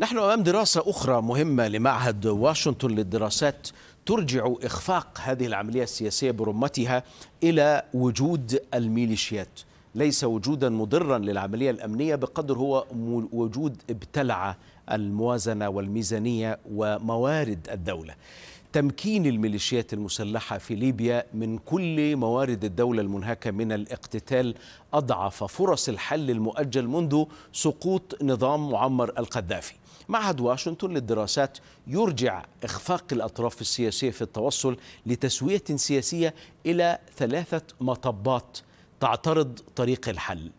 نحن امام دراسه اخرى مهمه لمعهد واشنطن للدراسات ترجع اخفاق هذه العمليه السياسيه برمتها الى وجود الميليشيات ليس وجودا مضرا للعملية الأمنية بقدر هو وجود ابتلع الموازنة والميزانية وموارد الدولة تمكين الميليشيات المسلحة في ليبيا من كل موارد الدولة المنهكة من الاقتتال أضعف فرص الحل المؤجل منذ سقوط نظام معمر القذافي معهد واشنطن للدراسات يرجع إخفاق الأطراف السياسية في التوصل لتسوية سياسية إلى ثلاثة مطبات تعترض طريق الحل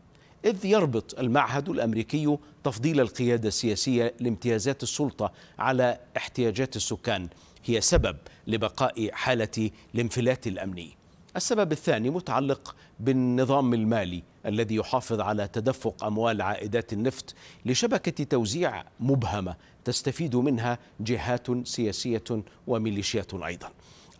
إذ يربط المعهد الأمريكي تفضيل القيادة السياسية لامتيازات السلطة على احتياجات السكان هي سبب لبقاء حالة الانفلات الأمني السبب الثاني متعلق بالنظام المالي الذي يحافظ على تدفق اموال عائدات النفط لشبكه توزيع مبهمه تستفيد منها جهات سياسيه وميليشيات ايضا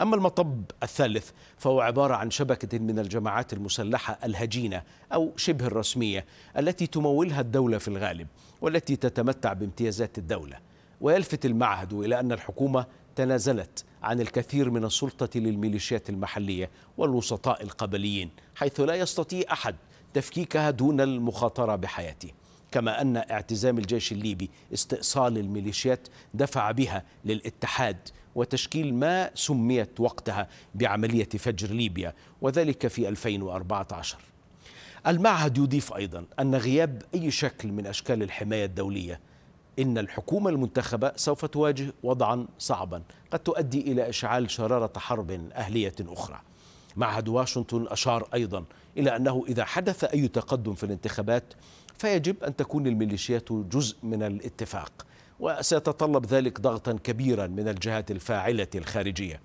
أما المطب الثالث فهو عبارة عن شبكة من الجماعات المسلحة الهجينة أو شبه الرسمية التي تمولها الدولة في الغالب والتي تتمتع بامتيازات الدولة ويلفت المعهد إلى أن الحكومة تنازلت عن الكثير من السلطة للميليشيات المحلية والوسطاء القبليين حيث لا يستطيع أحد تفكيكها دون المخاطرة بحياته كما أن اعتزام الجيش الليبي استئصال الميليشيات دفع بها للاتحاد وتشكيل ما سميت وقتها بعملية فجر ليبيا وذلك في 2014 المعهد يضيف أيضا أن غياب أي شكل من أشكال الحماية الدولية إن الحكومة المنتخبة سوف تواجه وضعا صعبا قد تؤدي إلى إشعال شرارة حرب أهلية أخرى معهد واشنطن أشار أيضا إلى أنه إذا حدث أي تقدم في الانتخابات فيجب أن تكون الميليشيات جزء من الاتفاق وسيتطلب ذلك ضغطا كبيرا من الجهات الفاعلة الخارجية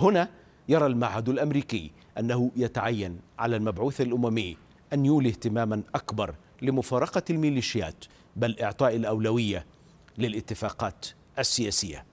هنا يرى المعهد الأمريكي أنه يتعين على المبعوث الأممي أن يولي اهتماما أكبر لمفارقة الميليشيات بل إعطاء الأولوية للاتفاقات السياسيه